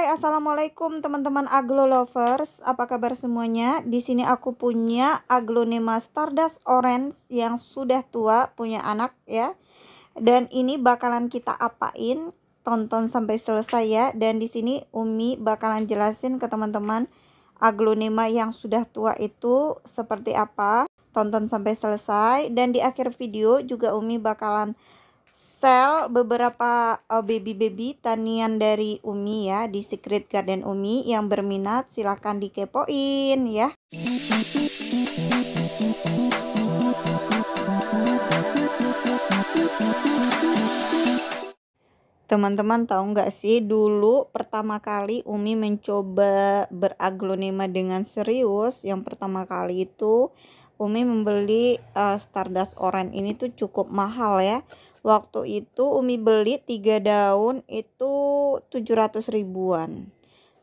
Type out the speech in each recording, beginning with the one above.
Hai, assalamualaikum teman-teman aglo lovers. Apa kabar semuanya? Di sini aku punya aglonema stardust orange yang sudah tua, punya anak ya. Dan ini bakalan kita apain? Tonton sampai selesai ya. Dan di sini Umi bakalan jelasin ke teman-teman aglonema yang sudah tua itu seperti apa. Tonton sampai selesai dan di akhir video juga Umi bakalan sel beberapa eh, baby-baby tanian dari Umi ya di Secret Garden Umi yang berminat silahkan dikepoin ya. Teman-teman tahu nggak sih dulu pertama kali Umi mencoba beraglonema dengan serius yang pertama kali itu Umi membeli uh, Stardust Orange ini tuh cukup mahal ya Waktu itu Umi beli tiga daun itu 700 ribuan.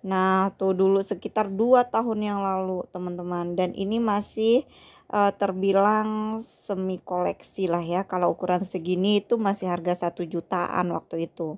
Nah, tuh dulu sekitar dua tahun yang lalu, teman-teman. Dan ini masih uh, terbilang semi koleksi lah ya. Kalau ukuran segini itu masih harga satu jutaan waktu itu.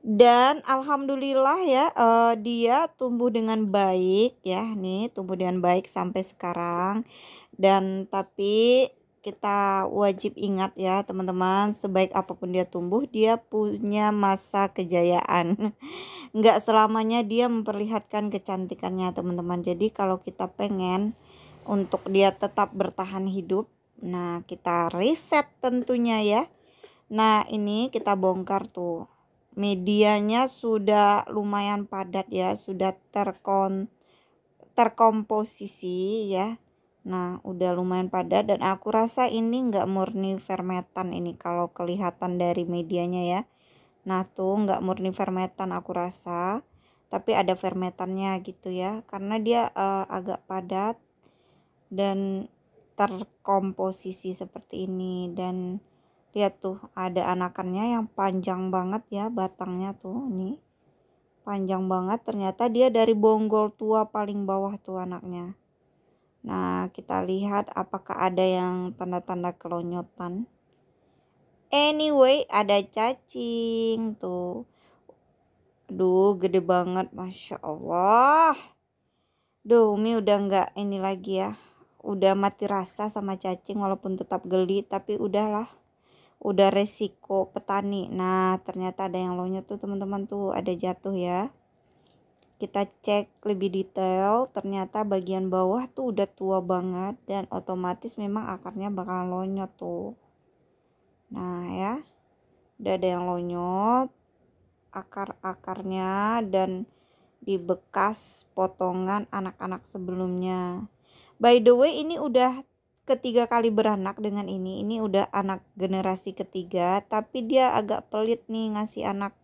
Dan alhamdulillah ya uh, dia tumbuh dengan baik ya. Nih, tumbuh dengan baik sampai sekarang. Dan tapi kita wajib ingat ya teman-teman sebaik apapun dia tumbuh dia punya masa kejayaan nggak selamanya dia memperlihatkan kecantikannya teman-teman jadi kalau kita pengen untuk dia tetap bertahan hidup nah kita riset tentunya ya nah ini kita bongkar tuh medianya sudah lumayan padat ya sudah terkon terkomposisi ya Nah, udah lumayan padat dan aku rasa ini nggak murni fermentan ini kalau kelihatan dari medianya ya. Nah, tuh nggak murni fermentan aku rasa, tapi ada fermentannya gitu ya. Karena dia uh, agak padat dan terkomposisi seperti ini dan lihat tuh ada anakannya yang panjang banget ya batangnya tuh nih. Panjang banget ternyata dia dari bonggol tua paling bawah tuh anaknya. Nah, kita lihat apakah ada yang tanda-tanda kelonyotan. Anyway, ada cacing tuh. Duh, gede banget, masya Allah. Duh, Umi udah nggak ini lagi ya. Udah mati rasa sama cacing walaupun tetap geli, tapi udahlah udah resiko petani. Nah, ternyata ada yang lonyot tuh teman-teman tuh ada jatuh ya kita cek lebih detail ternyata bagian bawah tuh udah tua banget dan otomatis memang akarnya bakal lonyot tuh nah ya udah ada yang lonyot akar-akarnya dan di bekas potongan anak-anak sebelumnya by the way ini udah ketiga kali beranak dengan ini ini udah anak generasi ketiga tapi dia agak pelit nih ngasih anak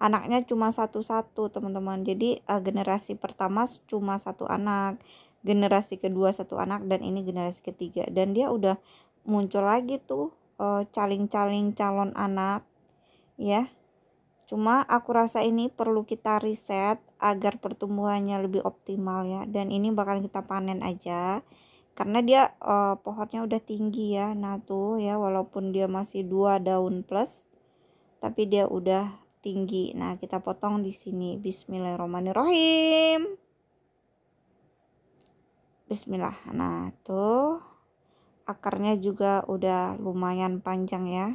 anaknya cuma satu-satu teman-teman jadi uh, generasi pertama cuma satu anak generasi kedua satu anak dan ini generasi ketiga dan dia udah muncul lagi tuh eh, caling-caling uh, calon anak ya cuma aku rasa ini perlu kita riset agar pertumbuhannya lebih optimal ya dan ini bakal kita panen aja karena dia uh, pohonnya udah tinggi ya nah tuh ya walaupun dia masih dua daun plus tapi dia udah tinggi. Nah, kita potong di sini. Bismillahirrahmanirrahim. Bismillah. Nah, tuh akarnya juga udah lumayan panjang ya.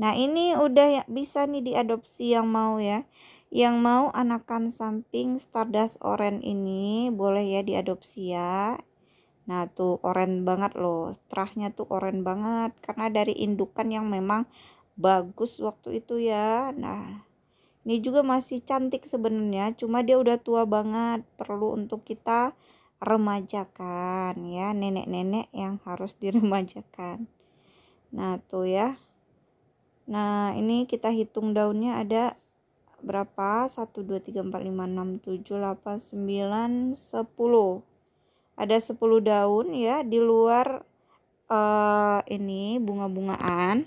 Nah, ini udah ya, bisa nih diadopsi yang mau ya. Yang mau anakan samping Stardust Orange ini boleh ya diadopsi ya. Nah tuh oranye banget loh Strahnya tuh oranye banget Karena dari indukan yang memang bagus waktu itu ya Nah ini juga masih cantik sebenarnya, cuma dia udah tua banget, perlu untuk kita remajakan ya, nenek-nenek yang harus diremajakan. Nah, tuh ya. Nah, ini kita hitung daunnya ada berapa? 1 2 3 4 5 6 7 8 9 10. Ada 10 daun ya di luar uh, ini bunga-bungaan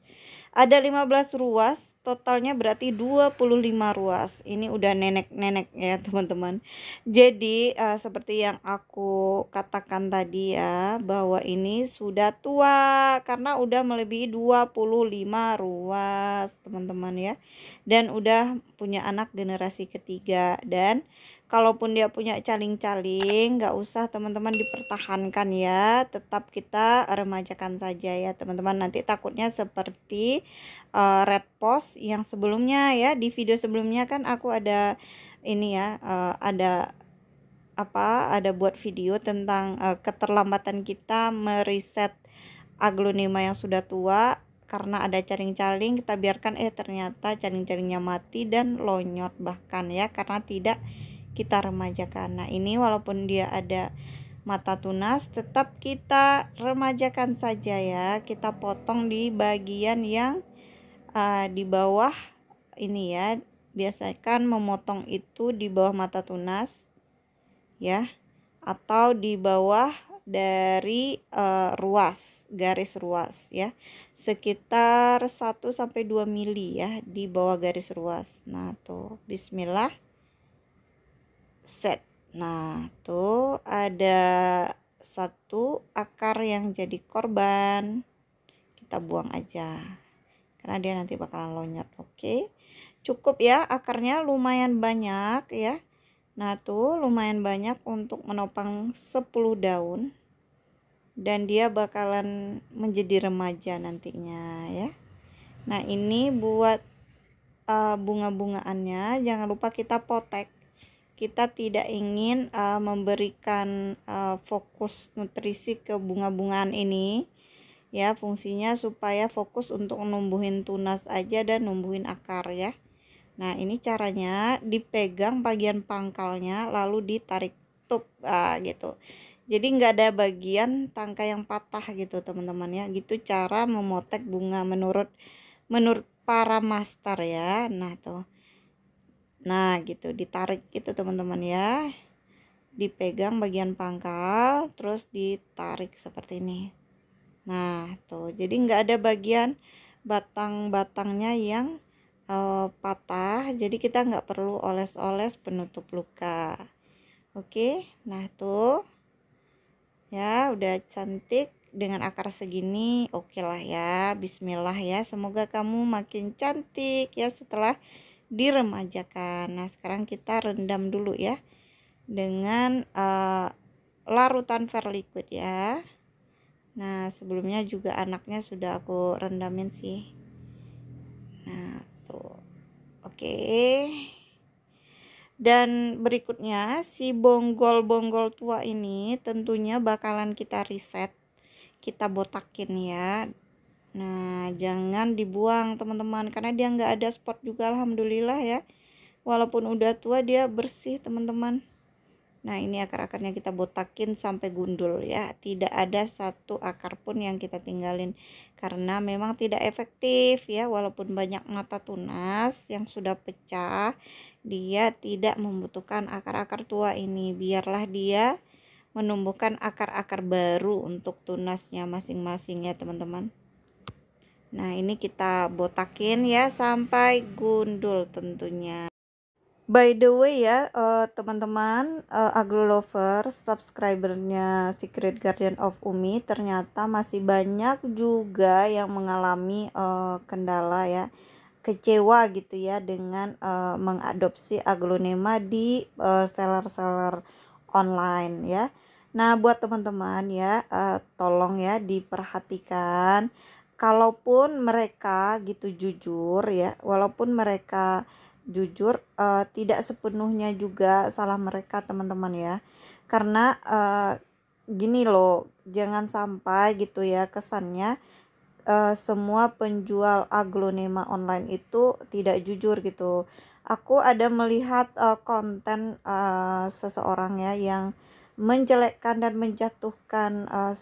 Ada 15 ruas, totalnya berarti 25 ruas. Ini udah nenek-nenek ya, teman-teman. Jadi, uh, seperti yang aku katakan tadi ya, bahwa ini sudah tua karena udah melebihi 25 ruas, teman-teman ya. Dan udah punya anak generasi ketiga dan kalaupun dia punya caling-caling nggak -caling, usah teman-teman dipertahankan ya tetap kita remajakan saja ya teman-teman nanti takutnya seperti uh, red post yang sebelumnya ya di video sebelumnya kan aku ada ini ya uh, ada apa ada buat video tentang uh, keterlambatan kita mereset aglonema yang sudah tua karena ada caling-caling kita biarkan eh ternyata caling-calingnya mati dan lonyot bahkan ya karena tidak kita remajakan. Nah, ini walaupun dia ada mata tunas, tetap kita remajakan saja ya. Kita potong di bagian yang uh, di bawah ini ya. Biasakan memotong itu di bawah mata tunas ya atau di bawah dari uh, ruas, garis ruas ya. Sekitar 1 sampai 2 mili ya di bawah garis ruas. Nah, tuh bismillah set nah tuh ada satu akar yang jadi korban kita buang aja karena dia nanti bakalan loncat oke okay. cukup ya akarnya lumayan banyak ya nah tuh lumayan banyak untuk menopang 10 daun dan dia bakalan menjadi remaja nantinya ya nah ini buat uh, bunga-bungaannya jangan lupa kita potek kita tidak ingin uh, memberikan uh, fokus nutrisi ke bunga-bungaan ini ya fungsinya supaya fokus untuk numbuhin tunas aja dan numbuhin akar ya nah ini caranya dipegang bagian pangkalnya lalu ditarik tup uh, gitu jadi nggak ada bagian tangka yang patah gitu teman-teman ya gitu cara memotek bunga menurut menurut para master ya nah tuh nah gitu ditarik gitu teman-teman ya dipegang bagian pangkal terus ditarik seperti ini nah tuh jadi nggak ada bagian batang-batangnya yang uh, patah jadi kita nggak perlu oles-oles penutup luka oke nah tuh ya udah cantik dengan akar segini oke okay lah ya bismillah ya semoga kamu makin cantik ya setelah diremajakan. Nah, sekarang kita rendam dulu ya dengan uh, larutan liquid ya. Nah, sebelumnya juga anaknya sudah aku rendamin sih. Nah, tuh. Oke. Okay. Dan berikutnya si bonggol-bonggol tua ini tentunya bakalan kita reset kita botakin ya Nah, jangan dibuang teman-teman karena dia nggak ada spot juga alhamdulillah ya. Walaupun udah tua dia bersih teman-teman. Nah, ini akar-akarnya kita botakin sampai gundul ya. Tidak ada satu akar pun yang kita tinggalin karena memang tidak efektif ya walaupun banyak mata tunas yang sudah pecah, dia tidak membutuhkan akar-akar tua ini. Biarlah dia menumbuhkan akar-akar baru untuk tunasnya masing-masing ya, teman-teman. Nah ini kita botakin ya sampai gundul tentunya By the way ya eh, teman-teman uh, uh, eh, agro lovers subscribernya Secret Guardian of Umi ternyata masih banyak juga yang mengalami uh, kendala ya kecewa gitu ya dengan uh, mengadopsi aglonema di seller-seller uh, online ya. Nah, buat teman-teman ya uh, tolong ya diperhatikan kalaupun mereka gitu jujur ya walaupun mereka jujur uh, tidak sepenuhnya juga salah mereka teman-teman ya karena uh, gini loh jangan sampai gitu ya kesannya uh, semua penjual aglonema online itu tidak jujur gitu aku ada melihat uh, konten uh, seseorang ya yang menjelekkan dan menjatuhkan uh,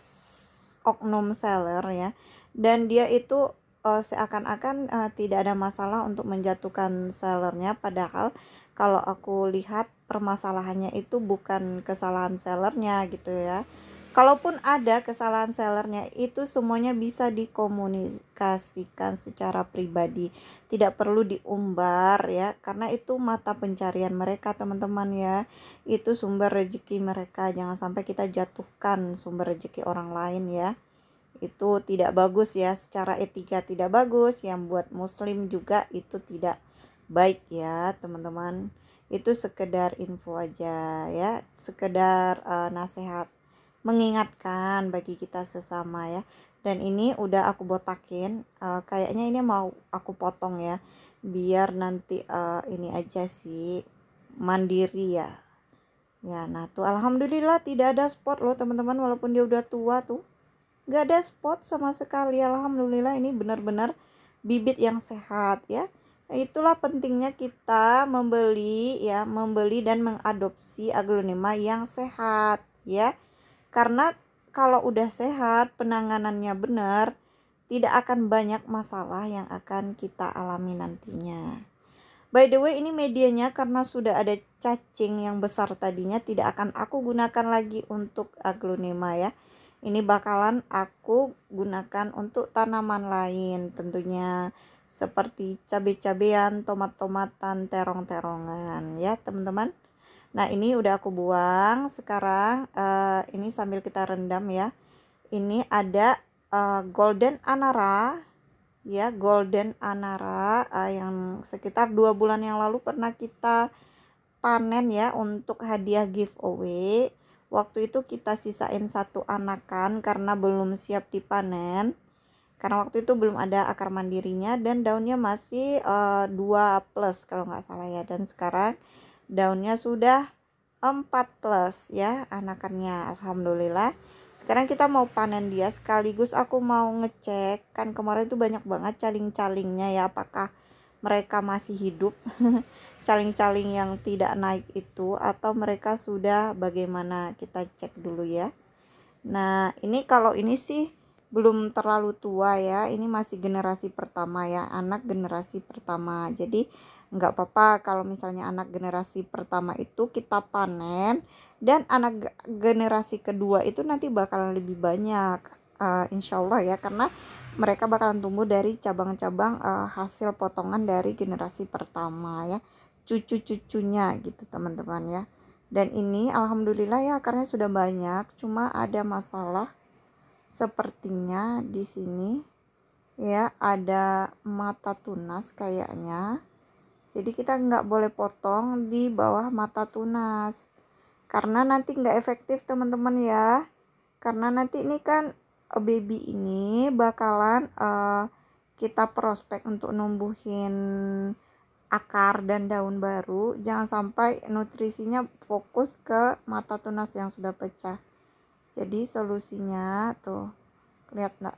oknum seller ya dan dia itu uh, seakan-akan uh, tidak ada masalah untuk menjatuhkan sellernya padahal kalau aku lihat permasalahannya itu bukan kesalahan sellernya gitu ya kalaupun ada kesalahan sellernya itu semuanya bisa dikomunikasikan secara pribadi tidak perlu diumbar ya karena itu mata pencarian mereka teman-teman ya itu sumber rezeki mereka jangan sampai kita jatuhkan sumber rezeki orang lain ya itu tidak bagus ya secara etika tidak bagus yang buat muslim juga itu tidak baik ya teman-teman itu sekedar info aja ya sekedar uh, nasihat mengingatkan bagi kita sesama ya dan ini udah aku botakin uh, kayaknya ini mau aku potong ya biar nanti uh, ini aja sih mandiri ya ya nah tuh alhamdulillah tidak ada spot loh teman-teman walaupun dia udah tua tuh nggak ada spot sama sekali alhamdulillah ini benar-benar bibit yang sehat ya itulah pentingnya kita membeli ya membeli dan mengadopsi aglonema yang sehat ya karena kalau udah sehat penanganannya benar tidak akan banyak masalah yang akan kita alami nantinya by the way ini medianya karena sudah ada cacing yang besar tadinya tidak akan aku gunakan lagi untuk aglonema ya ini bakalan aku gunakan untuk tanaman lain tentunya seperti cabai-cabean, tomat-tomatan, terong-terongan ya teman-teman nah ini udah aku buang sekarang uh, ini sambil kita rendam ya ini ada uh, golden anara ya golden anara uh, yang sekitar dua bulan yang lalu pernah kita panen ya untuk hadiah giveaway waktu itu kita sisain satu anakan karena belum siap dipanen karena waktu itu belum ada akar mandirinya dan daunnya masih uh, eh, 2 plus kalau nggak salah ya dan sekarang daunnya sudah 4 plus ya anakannya Alhamdulillah sekarang kita mau panen dia sekaligus aku mau ngecek kan kemarin itu banyak banget caling-calingnya ya apakah mereka masih hidup, caling-caling yang tidak naik itu, atau mereka sudah bagaimana kita cek dulu ya. Nah, ini kalau ini sih belum terlalu tua ya, ini masih generasi pertama ya, anak generasi pertama. Jadi, nggak apa-apa kalau misalnya anak generasi pertama itu kita panen, dan anak generasi kedua itu nanti bakalan lebih banyak, uh, insya Allah ya, karena mereka bakalan tumbuh dari cabang-cabang uh, hasil potongan dari generasi pertama ya cucu-cucunya gitu teman-teman ya dan ini alhamdulillah ya akarnya sudah banyak cuma ada masalah sepertinya di sini ya ada mata tunas kayaknya jadi kita nggak boleh potong di bawah mata tunas karena nanti nggak efektif teman-teman ya karena nanti ini kan baby ini bakalan uh, kita prospek untuk numbuhin akar dan daun baru jangan sampai nutrisinya fokus ke mata tunas yang sudah pecah jadi solusinya tuh lihat nggak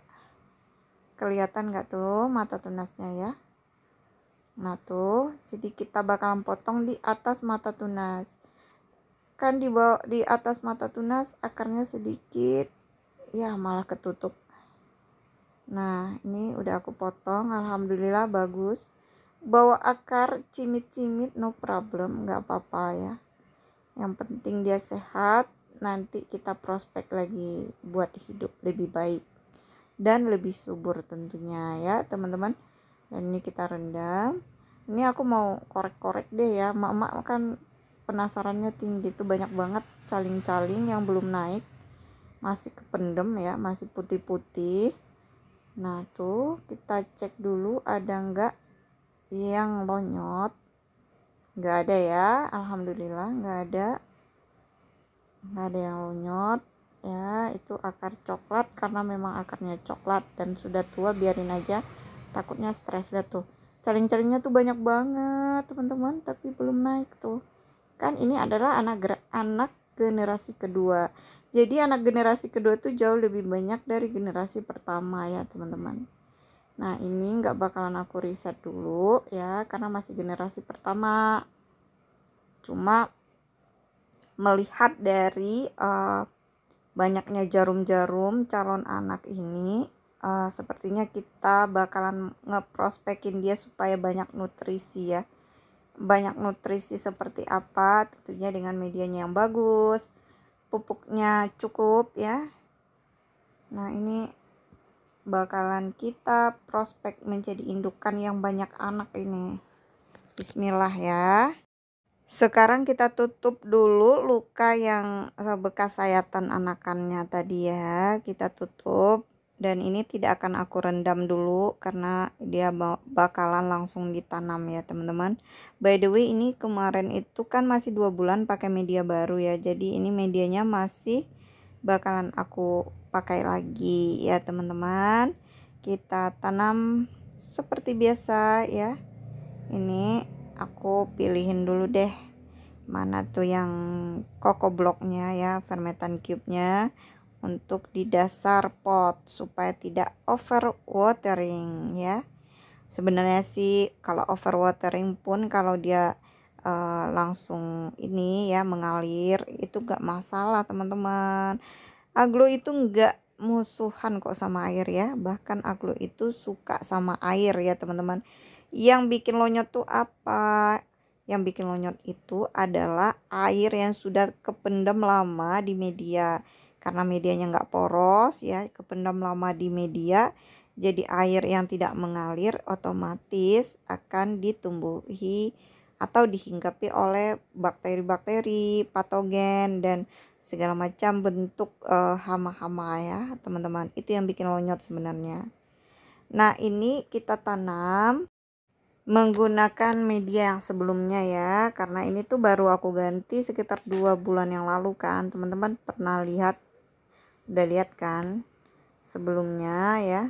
kelihatan nggak tuh mata tunasnya ya nah tuh jadi kita bakalan potong di atas mata tunas kan di bawah di atas mata tunas akarnya sedikit ya malah ketutup nah ini udah aku potong alhamdulillah bagus bawa akar cimit-cimit no problem nggak apa-apa ya yang penting dia sehat nanti kita prospek lagi buat hidup lebih baik dan lebih subur tentunya ya teman-teman dan ini kita rendam ini aku mau korek-korek deh ya mak-mak kan penasarannya tinggi tuh banyak banget caling-caling yang belum naik masih kependem ya masih putih-putih nah tuh kita cek dulu ada enggak yang lonyot enggak ada ya alhamdulillah enggak ada enggak ada yang lonyot ya itu akar coklat karena memang akarnya coklat dan sudah tua biarin aja takutnya stres dah tuh celeng-celengnya tuh banyak banget teman-teman tapi belum naik tuh kan ini adalah anak anak generasi kedua jadi anak generasi kedua tuh jauh lebih banyak dari generasi pertama ya teman-teman. Nah ini nggak bakalan aku riset dulu ya karena masih generasi pertama. Cuma melihat dari uh, banyaknya jarum-jarum calon anak ini, uh, sepertinya kita bakalan ngeprospekin dia supaya banyak nutrisi ya. Banyak nutrisi seperti apa, tentunya dengan medianya yang bagus pupuknya cukup ya nah ini bakalan kita prospek menjadi indukan yang banyak anak ini bismillah ya sekarang kita tutup dulu luka yang bekas sayatan anakannya tadi ya kita tutup dan ini tidak akan aku rendam dulu karena dia bakalan langsung ditanam ya teman-teman by the way ini kemarin itu kan masih dua bulan pakai media baru ya jadi ini medianya masih bakalan aku pakai lagi ya teman-teman kita tanam seperti biasa ya ini aku pilihin dulu deh mana tuh yang koko bloknya ya fermentan cube nya untuk di dasar pot supaya tidak over watering ya. Sebenarnya sih kalau over watering pun kalau dia uh, langsung ini ya mengalir itu gak masalah teman-teman. Aglo itu gak musuhan kok sama air ya. Bahkan aglo itu suka sama air ya teman-teman. Yang bikin lonyot tuh apa? yang bikin lonyot itu adalah air yang sudah kependam lama di media karena medianya nggak poros ya kependam lama di media jadi air yang tidak mengalir otomatis akan ditumbuhi atau dihinggapi oleh bakteri-bakteri, patogen dan segala macam bentuk hama eh, hama-hama ya, teman-teman. Itu yang bikin lonyot sebenarnya. Nah, ini kita tanam menggunakan media yang sebelumnya ya karena ini tuh baru aku ganti sekitar dua bulan yang lalu kan teman-teman pernah lihat udah lihat kan sebelumnya ya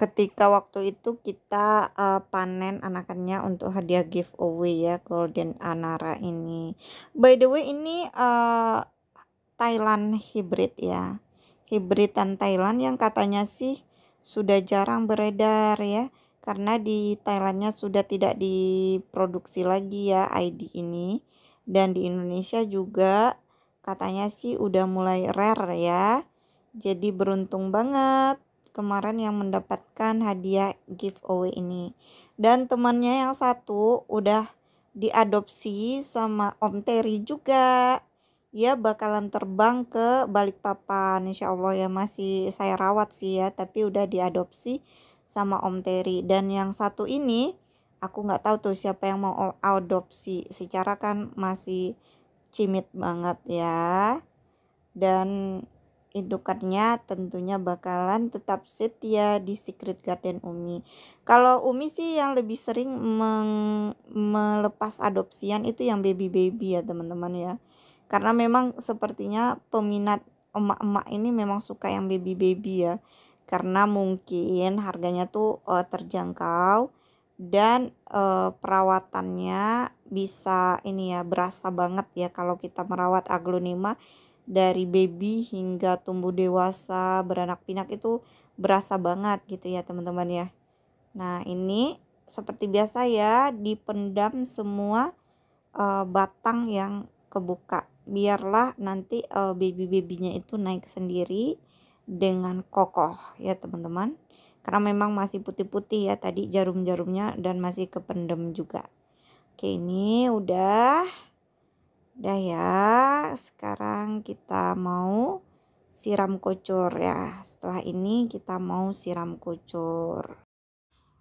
ketika waktu itu kita uh, panen anakannya untuk hadiah giveaway ya golden anara ini by the way ini uh, Thailand hybrid ya hybridan Thailand yang katanya sih sudah jarang beredar ya karena di Thailandnya sudah tidak diproduksi lagi ya ID ini dan di Indonesia juga katanya sih udah mulai rare ya. Jadi beruntung banget kemarin yang mendapatkan hadiah giveaway ini. Dan temannya yang satu udah diadopsi sama Om Terry juga. ya bakalan terbang ke Balikpapan, insya Allah ya masih saya rawat sih ya, tapi udah diadopsi sama Om Terry. Dan yang satu ini aku nggak tahu tuh siapa yang mau adopsi. Secara kan masih cimit banget ya dan indukannya tentunya bakalan tetap setia di Secret Garden Umi. Kalau Umi sih yang lebih sering melepas adopsian itu yang baby-baby ya teman-teman ya. Karena memang sepertinya peminat emak-emak ini memang suka yang baby-baby ya. Karena mungkin harganya tuh uh, terjangkau dan uh, perawatannya bisa ini ya berasa banget ya kalau kita merawat aglonema dari baby hingga tumbuh dewasa beranak pinak itu berasa banget gitu ya teman-teman ya nah ini seperti biasa ya dipendam semua uh, batang yang kebuka biarlah nanti uh, baby-babynya itu naik sendiri dengan kokoh ya teman-teman karena memang masih putih-putih ya tadi jarum-jarumnya dan masih kependem juga oke ini udah udah ya sekarang kita mau siram kocor ya setelah ini kita mau siram kocor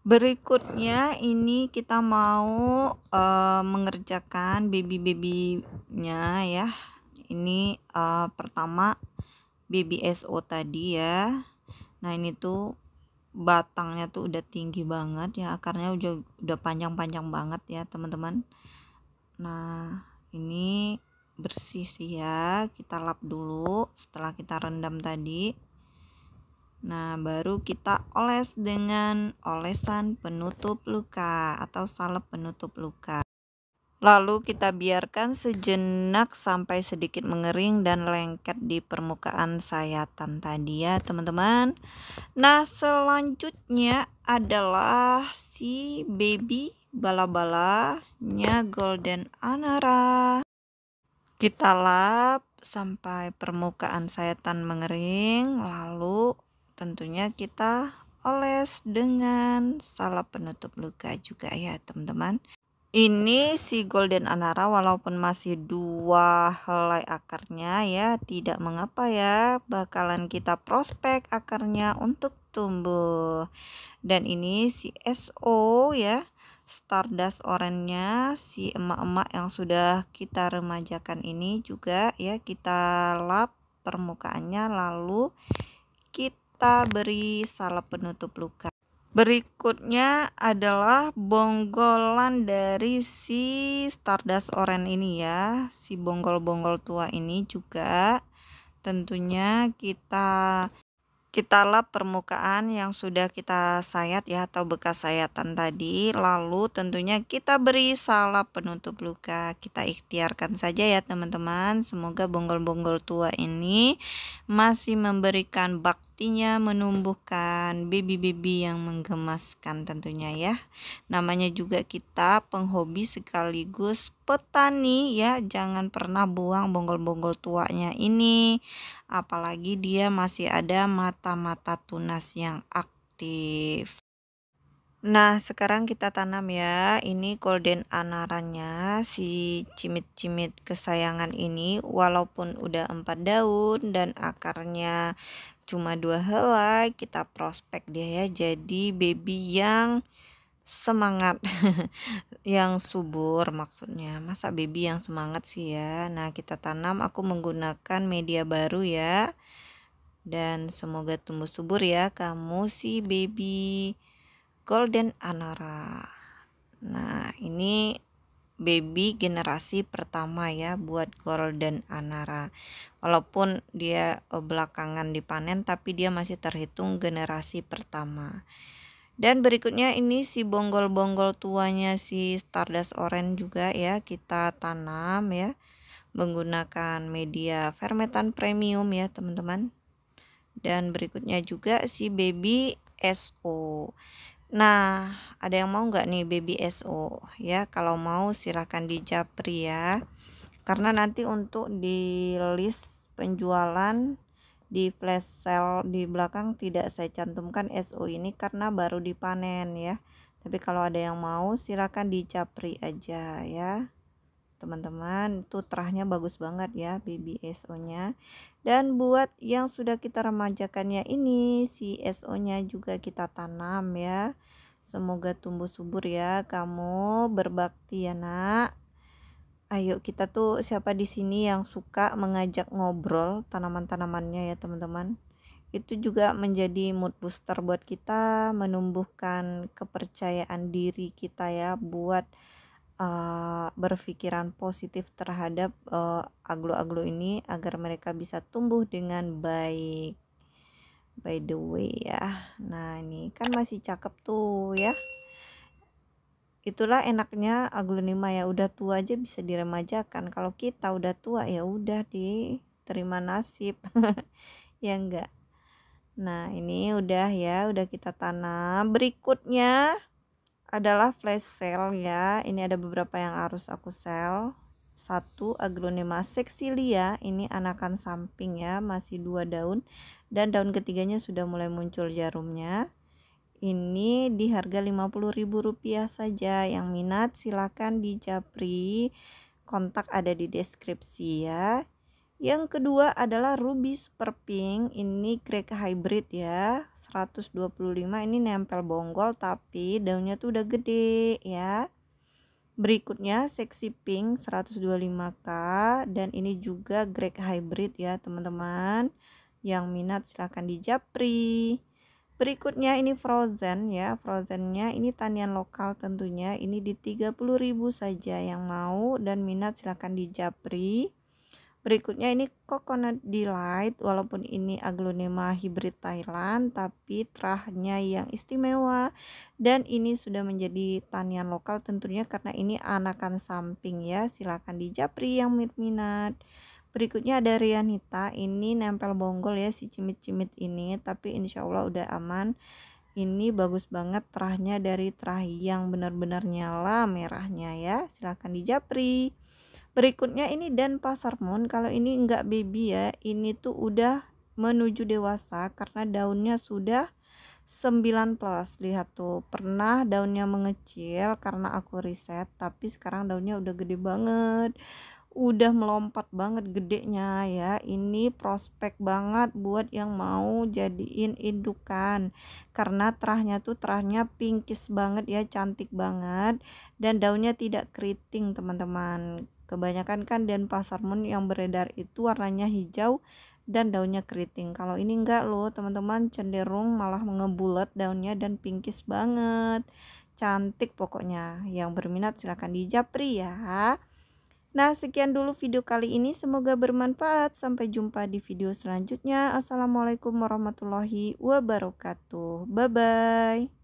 berikutnya ini kita mau uh, mengerjakan baby babynya ya ini uh, pertama baby SO tadi ya nah ini tuh batangnya tuh udah tinggi banget ya akarnya udah udah panjang-panjang banget ya teman-teman nah ini bersih sih ya kita lap dulu setelah kita rendam tadi nah baru kita oles dengan olesan penutup luka atau salep penutup luka Lalu kita biarkan sejenak sampai sedikit mengering dan lengket di permukaan sayatan tadi ya teman-teman Nah selanjutnya adalah si baby bala-balanya golden anara Kita lap sampai permukaan sayatan mengering Lalu tentunya kita oles dengan salep penutup luka juga ya teman-teman ini si golden anara walaupun masih dua helai akarnya ya tidak mengapa ya bakalan kita prospek akarnya untuk tumbuh dan ini si SO ya Stardust Orangnya si emak-emak yang sudah kita remajakan ini juga ya kita lap permukaannya lalu kita beri salep penutup luka Berikutnya adalah bonggolan dari si Stardust Orange ini ya. Si bonggol-bonggol tua ini juga tentunya kita kita lap permukaan yang sudah kita sayat ya atau bekas sayatan tadi lalu tentunya kita beri salap penutup luka kita ikhtiarkan saja ya teman-teman semoga bonggol-bonggol tua ini masih memberikan bak pastinya menumbuhkan baby-baby yang menggemaskan tentunya ya. Namanya juga kita penghobi sekaligus petani ya. Jangan pernah buang bonggol-bonggol tuanya ini. Apalagi dia masih ada mata-mata tunas yang aktif. Nah, sekarang kita tanam ya. Ini golden anaranya si cimit-cimit kesayangan ini walaupun udah empat daun dan akarnya cuma dua helai kita prospek dia ya jadi baby yang semangat yang subur maksudnya masa baby yang semangat sih ya nah kita tanam aku menggunakan media baru ya dan semoga tumbuh subur ya kamu si baby golden anara nah ini baby generasi pertama ya buat Golden Anara. Walaupun dia e, belakangan dipanen tapi dia masih terhitung generasi pertama. Dan berikutnya ini si bonggol-bonggol tuanya si Stardust Orange juga ya kita tanam ya menggunakan media fermentan premium ya teman-teman. Dan berikutnya juga si baby SO. Nah, ada yang mau nggak nih baby SO ya? Kalau mau silahkan di japri ya. Karena nanti untuk di list penjualan di flash sale di belakang tidak saya cantumkan SO ini karena baru dipanen ya. Tapi kalau ada yang mau silahkan di japri aja ya teman-teman itu terahnya bagus banget ya bbso nya dan buat yang sudah kita remajakannya ini si SO nya juga kita tanam ya semoga tumbuh subur ya kamu berbakti ya nak ayo kita tuh siapa di sini yang suka mengajak ngobrol tanaman-tanamannya ya teman-teman itu juga menjadi mood booster buat kita menumbuhkan kepercayaan diri kita ya buat uh, berpikiran positif terhadap eh, aglo-aglo uh, ini agar mereka bisa tumbuh dengan baik. By the way ya. Nah, ini kan masih cakep tuh ya. Itulah enaknya aglonema ya udah tua aja bisa diremajakan. Kalau kita udah tua ya udah diterima nasib. ya enggak. Nah, ini udah ya, udah kita tanam. Berikutnya adalah flash sale ya. Ini ada beberapa yang harus aku sell. Satu aglonema sexilia, ini anakan samping ya, masih dua daun dan daun ketiganya sudah mulai muncul jarumnya. Ini di harga Rp50.000 saja. Yang minat silakan di Japri. Kontak ada di deskripsi ya. Yang kedua adalah Ruby Super Pink. Ini Greg Hybrid ya. 125 ini nempel bonggol tapi daunnya tuh udah gede ya berikutnya seksi pink 125k dan ini juga greg hybrid ya teman-teman yang minat silahkan di japri berikutnya ini frozen ya frozennya ini tanian lokal tentunya ini di 30.000 saja yang mau dan minat silahkan di japri Berikutnya ini coconut delight walaupun ini aglonema hibrid Thailand tapi terahnya yang istimewa dan ini sudah menjadi tanian lokal tentunya karena ini anakan samping ya silahkan dijapri yang minat-minat berikutnya ada Rianita ini nempel bonggol ya si cimit-cimit ini tapi insya Allah udah aman ini bagus banget terahnya dari terah yang benar-benar nyala merahnya ya silahkan dijapri Berikutnya ini dan pasar Moon. Kalau ini enggak baby ya, ini tuh udah menuju dewasa karena daunnya sudah 9 plus. Lihat tuh, pernah daunnya mengecil karena aku riset, tapi sekarang daunnya udah gede banget. Udah melompat banget gedenya ya. Ini prospek banget buat yang mau jadiin indukan. Karena terahnya tuh terahnya pinkish banget ya, cantik banget dan daunnya tidak keriting, teman-teman Kebanyakan kan dan pasar Moon yang beredar itu warnanya hijau dan daunnya keriting. Kalau ini enggak loh, teman-teman cenderung malah mengebulat daunnya dan pinkish banget. Cantik pokoknya. Yang berminat silahkan dijapri ya. Nah, sekian dulu video kali ini. Semoga bermanfaat. Sampai jumpa di video selanjutnya. Assalamualaikum warahmatullahi wabarakatuh. Bye bye.